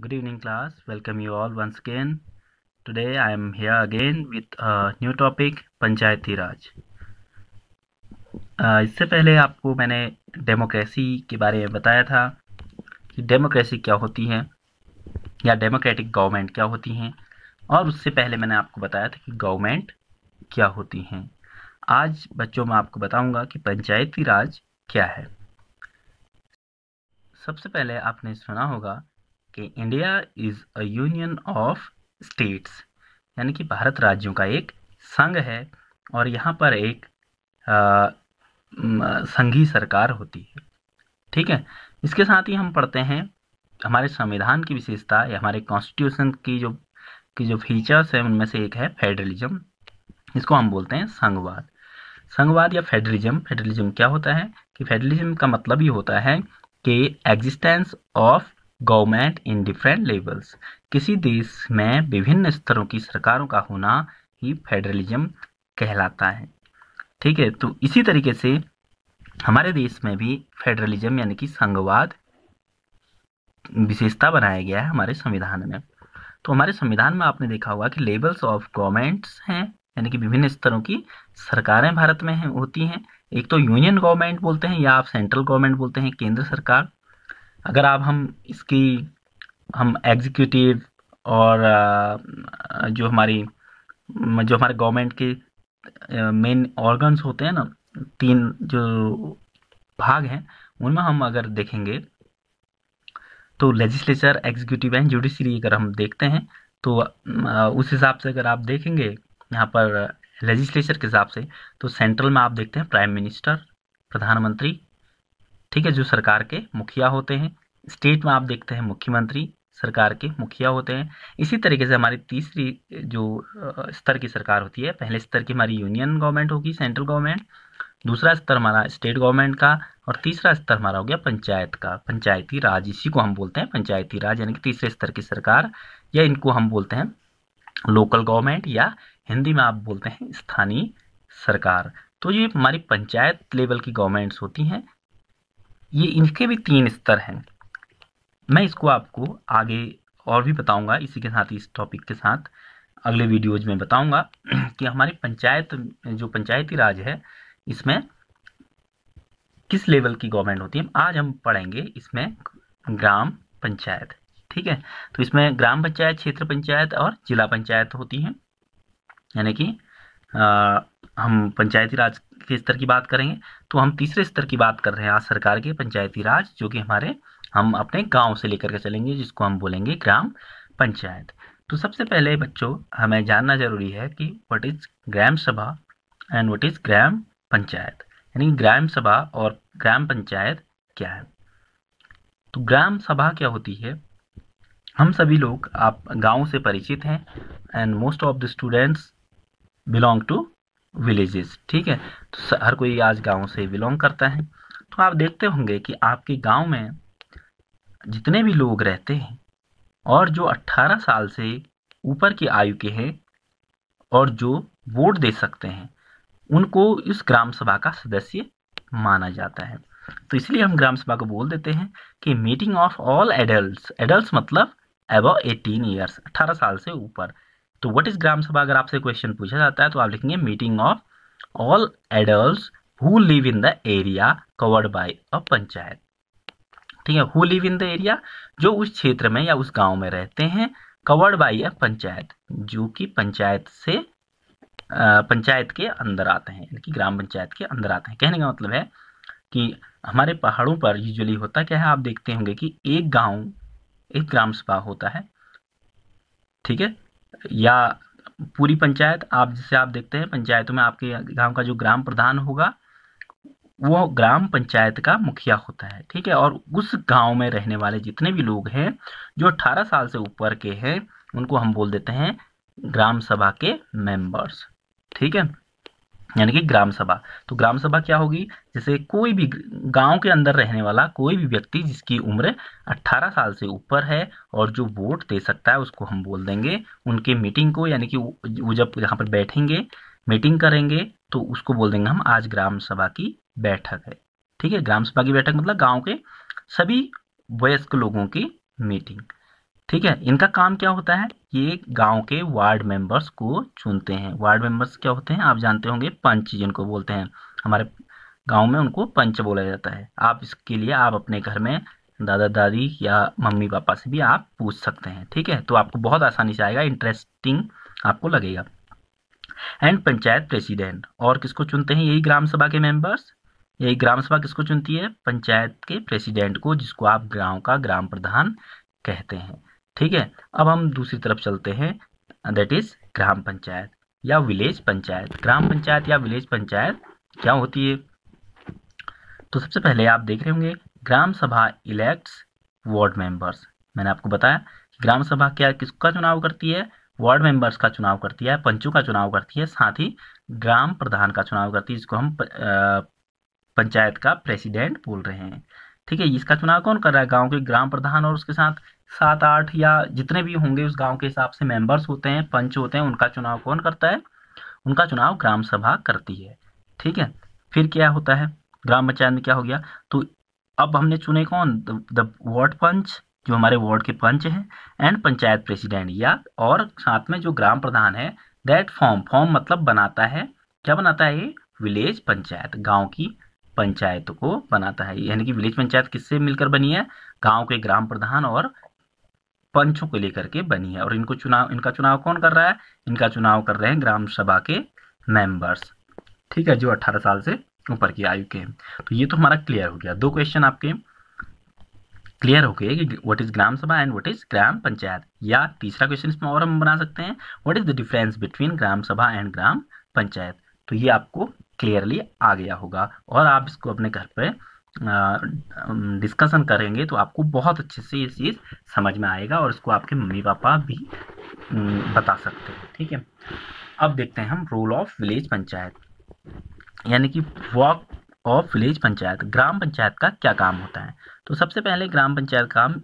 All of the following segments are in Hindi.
good evening class welcome you all once again today i am here again with a new topic Panchayati Raj uh, इससे पहले आपको मैंने डेमोक्रेसी के बारे में बताया था कि डेमोक्रेसी क्या होती है या डेमोक्रेटिक गवर्नमेंट क्या होती हैं और उससे पहले मैंने आपको बताया था कि गवर्नमेंट क्या होती हैं आज बच्चों मैं आपको बताऊंगा कि पंचायती राज क्या है सबसे पहले आपने सुना होगा कि India is a union of states यानी कि भारत राज्यों का एक संघ है और यहाँ पर एक संघी सरकार होती है ठीक है इसके साथ ही हम पढ़ते हैं हमारे संविधान की विशेषता या हमारे कॉन्स्टिट्यूशन की जो की जो फीचर्स हैं उनमें से एक है फेडरलिज्म इसको हम बोलते हैं संघवाद संघवाद या फेडरलिज्म फेडरलिज्म क्या होता है कि फेडरलिज्म का मतलब ये होता है कि existence of government in different levels किसी देश में विभिन्न स्तरों की सरकारों का होना ही फेडरलिज्म कहलाता है ठीक है तो इसी तरीके से हमारे देश में भी फेडरलिज्म यानी कि संघवाद विशेषता बनाया गया है हमारे संविधान में तो हमारे संविधान में आपने देखा होगा कि लेवल्स ऑफ गवर्नमेंट्स हैं यानी कि विभिन्न स्तरों की सरकारें भारत में हैं होती हैं एक तो यूनियन गवर्नमेंट बोलते हैं या आप सेंट्रल गवर्नमेंट बोलते हैं केंद्र सरकार अगर आप हम इसकी हम एग्जीक्यूटिव और जो हमारी जो हमारे गवर्नमेंट के मेन ऑर्गन्स होते हैं ना तीन जो भाग हैं उनमें हम अगर देखेंगे तो लेजिस्लेचर एग्जीक्यूटिव एंड जुडिशरी अगर हम देखते हैं तो उस हिसाब से अगर आप देखेंगे यहाँ पर लेजिस्लेचर के हिसाब से तो सेंट्रल में आप देखते हैं प्राइम मिनिस्टर प्रधानमंत्री ठीक है जो सरकार के मुखिया होते हैं स्टेट में आप देखते हैं मुख्यमंत्री सरकार के मुखिया होते हैं इसी तरीके से हमारी तीसरी जो स्तर की सरकार होती है पहले स्तर की हमारी यूनियन गवर्नमेंट होगी सेंट्रल गवर्नमेंट दूसरा स्तर हमारा स्टेट गवर्नमेंट का और तीसरा स्तर हमारा हो गया पंचायत का पंचायती राज इसी को हम बोलते हैं पंचायती राज यानी कि तीसरे स्तर की सरकार या इनको हम बोलते हैं लोकल गवर्नमेंट या हिंदी में आप बोलते हैं स्थानीय सरकार तो ये हमारी पंचायत लेवल की गवर्नमेंट्स होती हैं ये इनके भी तीन स्तर हैं मैं इसको आपको आगे और भी बताऊंगा इसी के साथ इस टॉपिक के साथ अगले वीडियोज में बताऊंगा कि हमारी पंचायत जो पंचायती राज है इसमें किस लेवल की गवर्नमेंट होती है आज हम पढ़ेंगे इसमें ग्राम पंचायत ठीक है तो इसमें ग्राम पंचायत क्षेत्र पंचायत और जिला पंचायत होती है यानी कि हम पंचायती राज के स्तर की बात करेंगे तो हम तीसरे स्तर की बात कर रहे हैं आज सरकार के पंचायती राज जो कि हमारे हम अपने गांव से लेकर के चलेंगे जिसको हम बोलेंगे ग्राम पंचायत तो सबसे पहले बच्चों हमें जानना जरूरी है कि what is gram sabha and what is gram panchayat यानी ग्राम सभा और ग्राम पंचायत क्या है तो ग्राम सभा क्या होती है हम सभी लोग आप गांव से परिचित हैं and most of the students belong to villages ठीक है तो हर कोई आज गांव से बिलोंग करता है तो आप देखते होंगे कि आपके गांव में जितने भी लोग रहते हैं और जो 18 साल से ऊपर की आयु के हैं और जो वोट दे सकते हैं उनको इस ग्राम सभा का सदस्य माना जाता है तो इसलिए हम ग्राम सभा को बोल देते हैं कि meeting of all adult adult मतलब एबव एटीन ईयर्स 18 साल से ऊपर तो व्हाट इज ग्राम सभा अगर आपसे क्वेश्चन पूछा जाता है तो आप लिखेंगे meeting of all adult who live in the area covered by a panchayat ठीक है who live in the area जो उस क्षेत्र में या उस गांव में रहते हैं कवर्ड बाई अ पंचायत जो कि पंचायत से पंचायत के अंदर आते हैं यानी कि ग्राम पंचायत के अंदर आते हैं कहने का मतलब है कि हमारे पहाड़ों पर यूजुअली होता क्या है आप देखते होंगे कि एक गांव एक ग्राम सभा होता है ठीक है या पूरी पंचायत आप जिसे आप देखते हैं पंचायतों में आपके गांव का जो ग्राम प्रधान होगा वो ग्राम पंचायत का मुखिया होता है ठीक है और उस गांव में रहने वाले जितने भी लोग हैं जो 18 साल से ऊपर के हैं उनको हम बोल देते हैं ग्राम सभा के मेंबर्स ठीक है यानी कि ग्राम सभा तो ग्राम सभा क्या होगी जैसे कोई भी गांव के अंदर रहने वाला कोई भी व्यक्ति जिसकी उम्र 18 साल से ऊपर है और जो वोट दे सकता है उसको हम बोल देंगे उनके मीटिंग को यानी कि वो जब यहाँ पर बैठेंगे मीटिंग करेंगे तो उसको बोल देंगे हम आज ग्राम सभा की बैठक है ठीक है ग्राम सभा की बैठक मतलब गाँव के सभी वयस्क लोगों की मीटिंग ठीक है इनका काम क्या होता है ये गांव के वार्ड मेंबर्स को चुनते हैं वार्ड मेंबर्स क्या होते हैं आप जानते होंगे पंच जिनको बोलते हैं हमारे गांव में उनको पंच बोला जाता है आप इसके लिए आप अपने घर में दादा दादी या मम्मी पापा से भी आप पूछ सकते हैं ठीक है तो आपको बहुत आसानी से आएगा इंटरेस्टिंग आपको लगेगा एंड पंचायत प्रेसिडेंट और किसको चुनते हैं यही ग्राम सभा के मेंबर्स यही ग्राम सभा किसको चुनती है पंचायत के प्रेसिडेंट को जिसको आप गांव का ग्राम प्रधान कहते हैं ठीक है अब हम दूसरी तरफ चलते हैं दैट इज ग्राम पंचायत या विलेज पंचायत ग्राम पंचायत या विलेज पंचायत क्या होती है तो सबसे पहले आप देख रहे होंगे ग्राम सभा इलेक्ट्स वार्ड मेंबर्स मैंने आपको बताया ग्राम सभा क्या किसका चुनाव करती है वार्ड मेंबर्स का चुनाव करती है पंचों का चुनाव करती है साथ ही ग्राम प्रधान का चुनाव करती है जिसको हम पंचायत का प्रेसिडेंट बोल रहे हैं ठीक है इसका चुनाव कौन कर रहा है गांव के ग्राम प्रधान और उसके साथ सात आठ या जितने भी होंगे उस गांव के हिसाब से मेंबर्स होते हैं पंच होते हैं उनका चुनाव कौन करता है उनका चुनाव ग्राम सभा करती है ठीक है फिर क्या होता है ग्राम पंचायत में क्या हो गया तो अब हमने चुने कौन द वार्ड पंच जो हमारे वार्ड के पंच हैं एंड पंचायत प्रेसिडेंट या और साथ में जो ग्राम प्रधान है दैट फॉर्म फॉर्म मतलब बनाता है क्या बनाता है ये विलेज पंचायत गांव की पंचायत को बनाता है यानी कि विलेज पंचायत किससे मिलकर बनी है गांव के ग्राम प्रधान और पंचों को लेकर के बनी है और इनको चुनाव इनका चुनाव कौन कर रहा है इनका चुनाव कर रहे हैं ग्राम सभा के मेंबर्स ठीक है जो 18 साल से ऊपर की आयु के तो ये तो हमारा क्लियर हो गया दो क्वेश्चन आपके क्लियर हो गए कि what is gram sabha and what is gram panchayat या तीसरा क्वेश्चन इसमें और हम बना सकते हैं what is the difference between gram sabha and ग्राम पंचायत तो ये आपको क्लियरली आ गया होगा और आप इसको अपने घर पर डिस्कशन करेंगे तो आपको बहुत अच्छे से ये चीज़ समझ में आएगा और इसको आपके मम्मी पापा भी बता सकते हैं ठीक है अब देखते हैं हम रोल ऑफ विलेज पंचायत यानी कि वॉक ऑफ विलेज पंचायत ग्राम पंचायत का क्या काम होता है तो सबसे पहले ग्राम पंचायत काम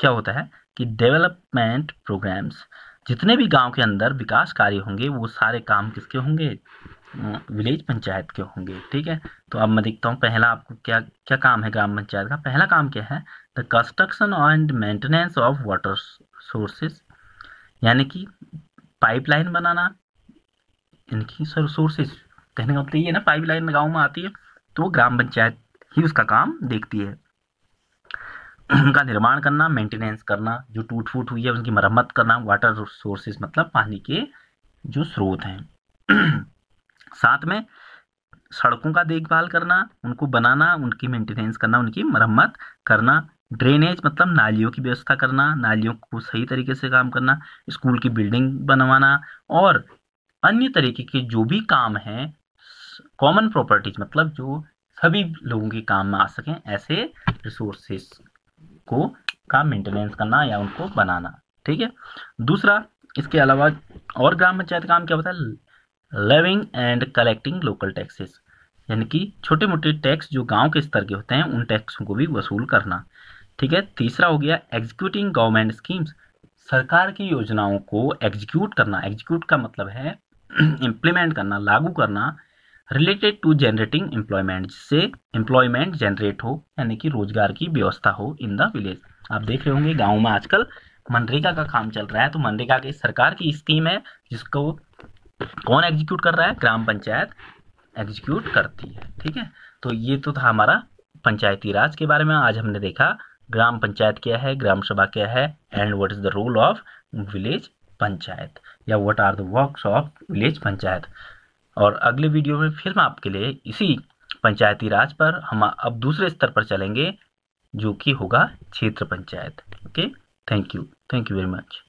क्या होता है कि डेवलपमेंट प्रोग्राम्स जितने भी गांव के अंदर विकास कार्य होंगे वो सारे काम किसके होंगे विलेज पंचायत के होंगे ठीक है तो अब मैं देखता हूँ पहला आपको क्या क्या काम है ग्राम पंचायत का पहला काम क्या है the construction and maintenance of water sources यानी कि पाइपलाइन बनाना यानी कि सर सोर्सेज कहने का मतलब ये ना पाइपलाइन गाँव में आती है तो ग्राम पंचायत ही उसका काम देखती है उनका निर्माण करना मेंटेनेंस करना जो टूट फूट हुई है उनकी मरम्मत करना वाटर सोर्सेज मतलब पानी के जो स्रोत हैं साथ में सड़कों का देखभाल करना उनको बनाना उनकी मेंटेनेंस करना उनकी मरम्मत करना ड्रेनेज मतलब नालियों की व्यवस्था करना नालियों को सही तरीके से काम करना स्कूल की बिल्डिंग बनवाना और अन्य तरीके के जो भी काम हैं कॉमन प्रॉपर्टीज मतलब जो सभी लोगों के काम में आ सकें ऐसे रिसोर्सेस को का मेंटेनेंस करना या उनको बनाना ठीक है दूसरा इसके अलावा और ग्राम पंचायत काम क्या होता है levying and collecting local taxes यानी कि छोटे मोटे टैक्स जो गांव के स्तर के होते हैं उन टैक्सों को भी वसूल करना ठीक है तीसरा हो गया एग्जीक्यूटिंग गवर्नमेंट स्कीम्स सरकार की योजनाओं को एग्जीक्यूट करना एग्जीक्यूट का मतलब है इम्प्लीमेंट करना लागू करना रिलेटेड टू जनरेटिंग एम्प्लॉयमेंट जिससे एम्प्लॉयमेंट जनरेट हो यानी कि रोजगार की व्यवस्था हो इन द विलेज आप देख रहे होंगे गाँव में आजकल मनरेगा का काम चल रहा है तो मनरेगा की सरकार की स्कीम है जिसको कौन एग्जीक्यूट कर रहा है ग्राम पंचायत एग्जीक्यूट करती है ठीक है तो ये तो था हमारा पंचायती राज के बारे में आज हमने देखा ग्राम पंचायत क्या है ग्राम सभा क्या है and what is the role of village panchayat या what are the works of village panchayat और अगले वीडियो में फिर हम आपके लिए इसी पंचायती राज पर हम अब दूसरे स्तर पर चलेंगे जो कि होगा क्षेत्र panchayat okay thank you thank you very much